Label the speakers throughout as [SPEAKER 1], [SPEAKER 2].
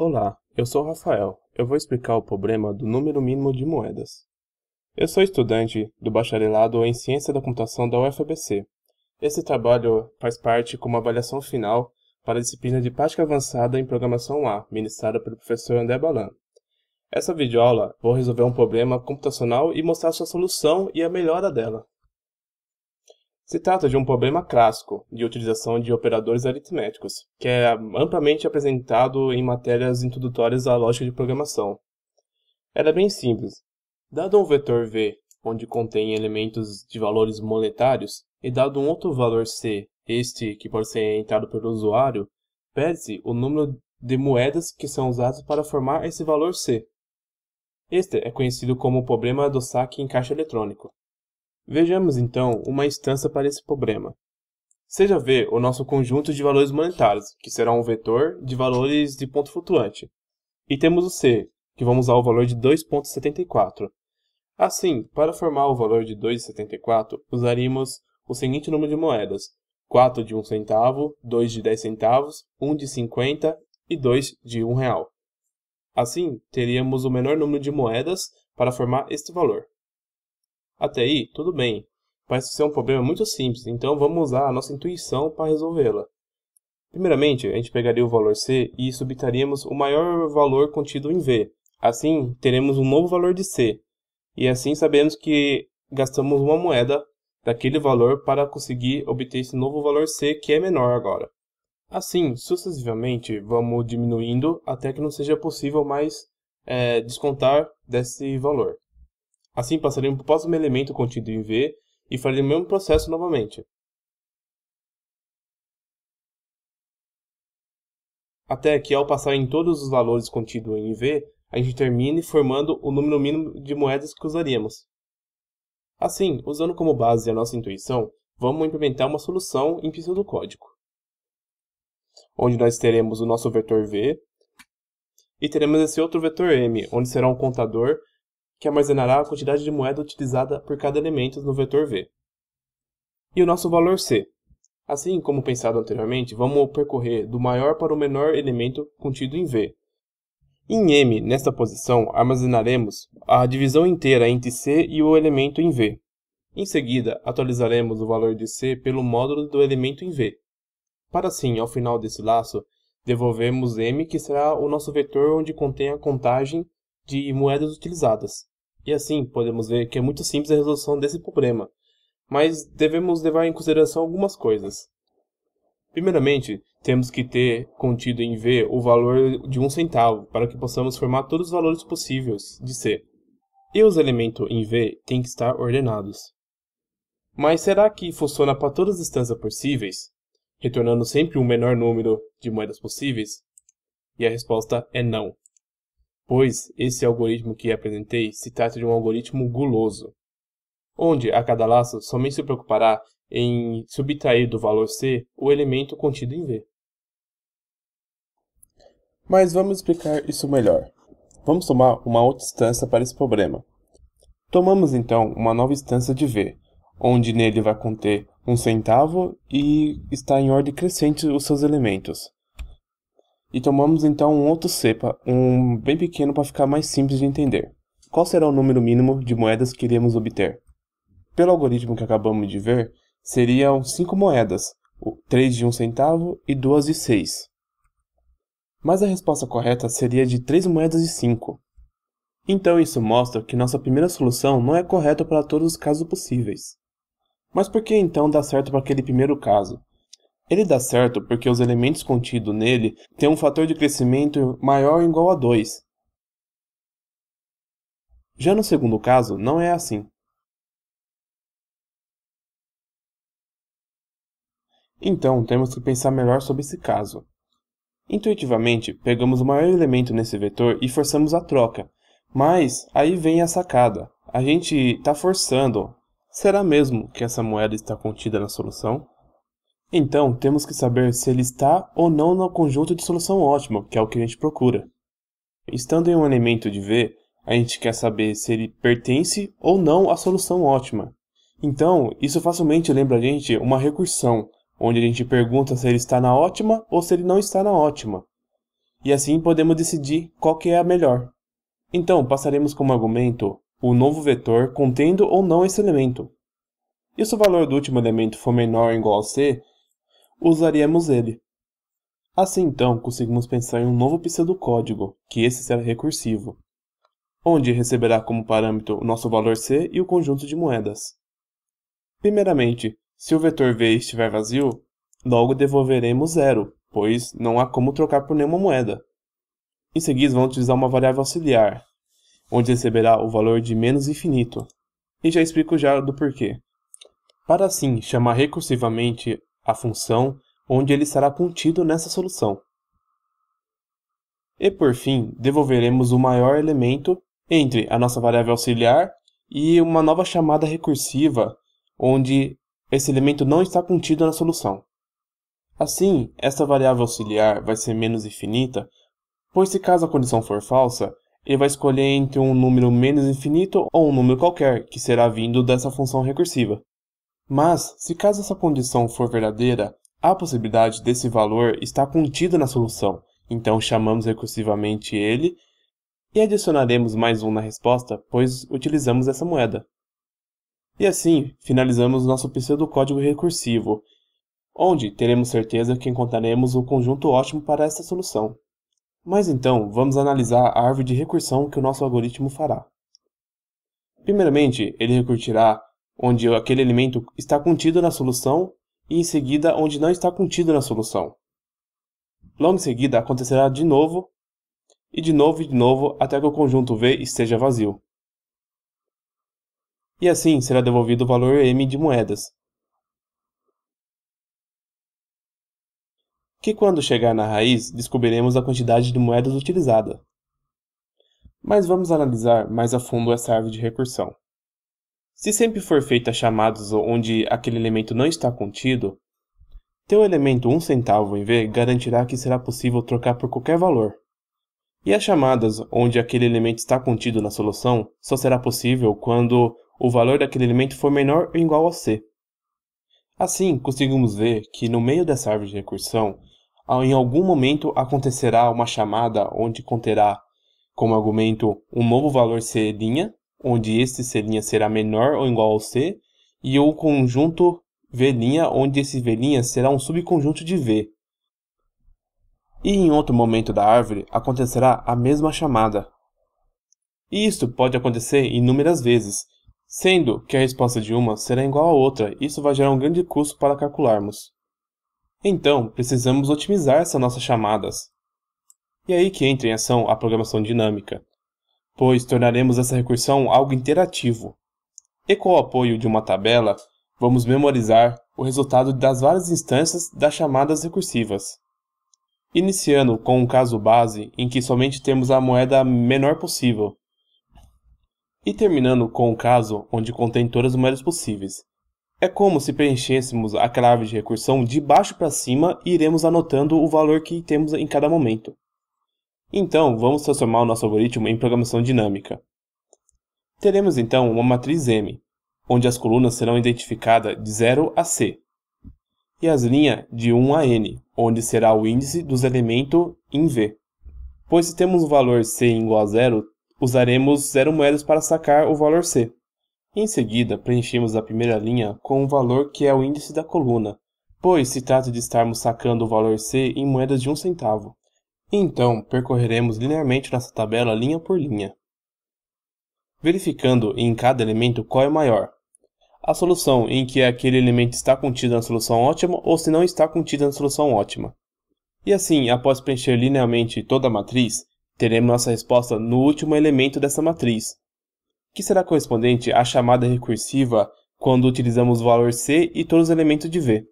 [SPEAKER 1] Olá, eu sou Rafael. Eu vou explicar o problema do número mínimo de moedas. Eu sou estudante do bacharelado em Ciência da Computação da UFABC. Esse trabalho faz parte como avaliação final para a disciplina de Prática Avançada em Programação A, ministrada pelo professor André Balan. Essa videoaula vou resolver um problema computacional e mostrar sua solução e a melhora dela. Se trata de um problema clássico de utilização de operadores aritméticos, que é amplamente apresentado em matérias introdutórias à lógica de programação. Era é bem simples. Dado um vetor v, onde contém elementos de valores monetários, e dado um outro valor c, este que pode ser entrado pelo usuário, pede-se o número de moedas que são usadas para formar esse valor c. Este é conhecido como o problema do saque em caixa eletrônico. Vejamos então uma instância para esse problema. Seja V o nosso conjunto de valores monetários, que será um vetor de valores de ponto flutuante. E temos o C, que vamos usar o valor de 2.74. Assim, para formar o valor de 2,74, usaríamos o seguinte número de moedas: 4 de 1 centavo, 2 de 10 centavos, 1 de 50 e 2 de 1 real. Assim, teríamos o menor número de moedas para formar este valor. Até aí, tudo bem. Parece ser é um problema muito simples, então vamos usar a nossa intuição para resolvê-la. Primeiramente, a gente pegaria o valor C e subtraímos o maior valor contido em V. Assim, teremos um novo valor de C. E assim sabemos que gastamos uma moeda daquele valor para conseguir obter esse novo valor C que é menor agora. Assim, sucessivamente, vamos diminuindo até que não seja possível mais é, descontar desse valor. Assim, passarei para o próximo elemento contido em V e farei o mesmo processo novamente. Até que, ao passar em todos os valores contidos em V, a gente termine formando o número mínimo de moedas que usaríamos. Assim, usando como base a nossa intuição, vamos implementar uma solução em pseudo código, onde nós teremos o nosso vetor V e teremos esse outro vetor M, onde será um contador que armazenará a quantidade de moeda utilizada por cada elemento no vetor V. E o nosso valor C. Assim como pensado anteriormente, vamos percorrer do maior para o menor elemento contido em V. Em M, nesta posição, armazenaremos a divisão inteira entre C e o elemento em V. Em seguida, atualizaremos o valor de C pelo módulo do elemento em V. Para assim, ao final desse laço, devolvemos M, que será o nosso vetor onde contém a contagem de moedas utilizadas. E assim, podemos ver que é muito simples a resolução desse problema, mas devemos levar em consideração algumas coisas. Primeiramente, temos que ter contido em V o valor de um centavo, para que possamos formar todos os valores possíveis de C. E os elementos em V têm que estar ordenados. Mas será que funciona para todas as distâncias possíveis, retornando sempre o um menor número de moedas possíveis? E a resposta é não pois esse algoritmo que apresentei se trata de um algoritmo guloso, onde a cada laço somente se preocupará em subtrair do valor C o elemento contido em V. Mas vamos explicar isso melhor. Vamos tomar uma outra instância para esse problema. Tomamos então uma nova instância de V, onde nele vai conter um centavo e está em ordem crescente os seus elementos. E tomamos então um outro cepa, um bem pequeno para ficar mais simples de entender. Qual será o número mínimo de moedas que iremos obter? Pelo algoritmo que acabamos de ver, seriam 5 moedas, 3 de 1 um centavo e 2 de 6. Mas a resposta correta seria de 3 moedas e 5. Então isso mostra que nossa primeira solução não é correta para todos os casos possíveis. Mas por que então dá certo para aquele primeiro caso? Ele dá certo porque os elementos contidos nele têm um fator de crescimento maior ou igual a 2. Já no segundo caso, não é assim. Então, temos que pensar melhor sobre esse caso. Intuitivamente, pegamos o maior elemento nesse vetor e forçamos a troca. Mas aí vem a sacada. A gente está forçando. Será mesmo que essa moeda está contida na solução? Então, temos que saber se ele está ou não no conjunto de solução ótima, que é o que a gente procura. Estando em um elemento de V, a gente quer saber se ele pertence ou não à solução ótima. Então, isso facilmente lembra a gente uma recursão, onde a gente pergunta se ele está na ótima ou se ele não está na ótima. E assim podemos decidir qual que é a melhor. Então, passaremos como argumento o novo vetor contendo ou não esse elemento. E se o valor do último elemento for menor ou igual a c, usaríamos ele. Assim então, conseguimos pensar em um novo pseudocódigo, que esse será recursivo, onde receberá como parâmetro o nosso valor C e o conjunto de moedas. Primeiramente, se o vetor V estiver vazio, logo devolveremos zero, pois não há como trocar por nenhuma moeda. Em seguida, vamos utilizar uma variável auxiliar, onde receberá o valor de menos infinito. E já explico já do porquê. Para assim chamar recursivamente a função onde ele estará contido nessa solução. E por fim, devolveremos o maior elemento entre a nossa variável auxiliar e uma nova chamada recursiva, onde esse elemento não está contido na solução. Assim, esta variável auxiliar vai ser menos infinita, pois se caso a condição for falsa, ele vai escolher entre um número menos infinito ou um número qualquer, que será vindo dessa função recursiva. Mas, se caso essa condição for verdadeira, a possibilidade desse valor está contida na solução, então chamamos recursivamente ele e adicionaremos mais um na resposta, pois utilizamos essa moeda. E assim, finalizamos nosso pseudocódigo recursivo, onde teremos certeza que encontraremos o conjunto ótimo para esta solução. Mas então, vamos analisar a árvore de recursão que o nosso algoritmo fará. Primeiramente, ele recurtirá onde aquele elemento está contido na solução e em seguida onde não está contido na solução. Logo em seguida acontecerá de novo e de novo e de novo até que o conjunto V esteja vazio. E assim será devolvido o valor M de moedas. Que quando chegar na raiz, descobriremos a quantidade de moedas utilizada. Mas vamos analisar mais a fundo essa árvore de recursão. Se sempre for feita chamadas onde aquele elemento não está contido, ter o elemento 1 centavo em V garantirá que será possível trocar por qualquer valor. E as chamadas onde aquele elemento está contido na solução só será possível quando o valor daquele elemento for menor ou igual a C. Assim, conseguimos ver que no meio dessa árvore de recursão, em algum momento acontecerá uma chamada onde conterá como argumento um novo valor C' onde este C' será menor ou igual ao C, e o conjunto V', onde esse V' será um subconjunto de V. E em outro momento da árvore acontecerá a mesma chamada. E isso pode acontecer inúmeras vezes, sendo que a resposta de uma será igual à outra, isso vai gerar um grande custo para calcularmos. Então, precisamos otimizar essas nossas chamadas. E é aí que entra em ação a programação dinâmica, pois tornaremos essa recursão algo interativo. E com o apoio de uma tabela, vamos memorizar o resultado das várias instâncias das chamadas recursivas. Iniciando com um caso base em que somente temos a moeda menor possível, e terminando com um caso onde contém todas as moedas possíveis. É como se preenchêssemos a clave de recursão de baixo para cima e iremos anotando o valor que temos em cada momento. Então, vamos transformar o nosso algoritmo em programação dinâmica. Teremos então uma matriz M, onde as colunas serão identificadas de 0 a C, e as linhas de 1 a N, onde será o índice dos elementos em V. Pois se temos o valor C igual a zero, usaremos zero moedas para sacar o valor C. Em seguida, preenchemos a primeira linha com o valor que é o índice da coluna, pois se trata de estarmos sacando o valor C em moedas de um centavo. Então, percorreremos linearmente nossa tabela linha por linha, verificando em cada elemento qual é maior. A solução em que aquele elemento está contido na solução ótima ou se não está contido na solução ótima. E assim, após preencher linearmente toda a matriz, teremos nossa resposta no último elemento dessa matriz, que será correspondente à chamada recursiva quando utilizamos o valor C e todos os elementos de V.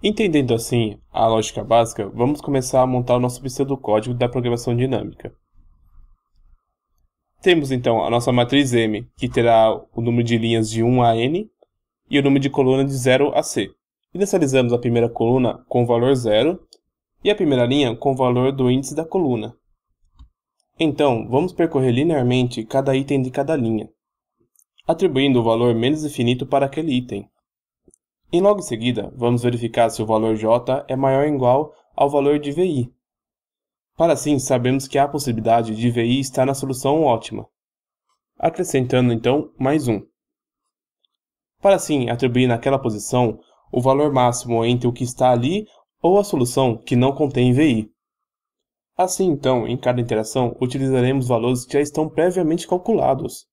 [SPEAKER 1] Entendendo assim a lógica básica, vamos começar a montar o nosso pseudocódigo da programação dinâmica. Temos então a nossa matriz M, que terá o número de linhas de 1 a n e o número de coluna de 0 a c. Inicializamos a primeira coluna com o valor 0 e a primeira linha com o valor do índice da coluna. Então, vamos percorrer linearmente cada item de cada linha, atribuindo o valor menos infinito para aquele item. E logo em seguida, vamos verificar se o valor J é maior ou igual ao valor de VI. Para assim, sabemos que a possibilidade de VI está na solução ótima. Acrescentando então mais um. Para assim atribuir naquela posição o valor máximo entre o que está ali ou a solução que não contém VI. Assim então, em cada interação, utilizaremos valores que já estão previamente calculados.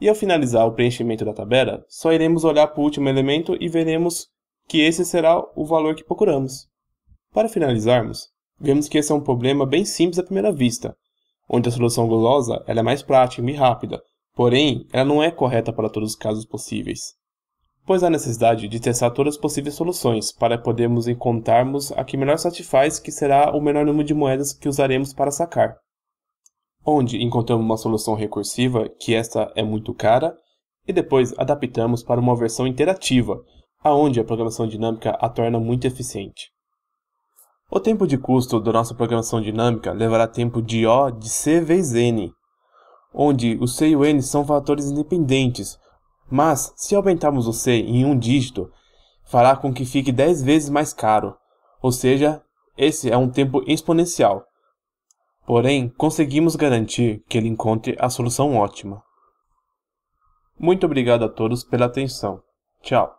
[SPEAKER 1] E ao finalizar o preenchimento da tabela, só iremos olhar para o último elemento e veremos que esse será o valor que procuramos. Para finalizarmos, vemos que esse é um problema bem simples à primeira vista, onde a solução gulosa é mais prática e rápida, porém ela não é correta para todos os casos possíveis, pois há necessidade de testar todas as possíveis soluções para podermos encontrarmos a que melhor satisfaz que será o menor número de moedas que usaremos para sacar onde encontramos uma solução recursiva, que esta é muito cara, e depois adaptamos para uma versão interativa, aonde a programação dinâmica a torna muito eficiente. O tempo de custo da nossa programação dinâmica levará tempo de O de C vezes N, onde o C e o N são fatores independentes, mas se aumentarmos o C em um dígito, fará com que fique 10 vezes mais caro, ou seja, esse é um tempo exponencial porém conseguimos garantir que ele encontre a solução ótima. Muito obrigado a todos pela atenção. Tchau!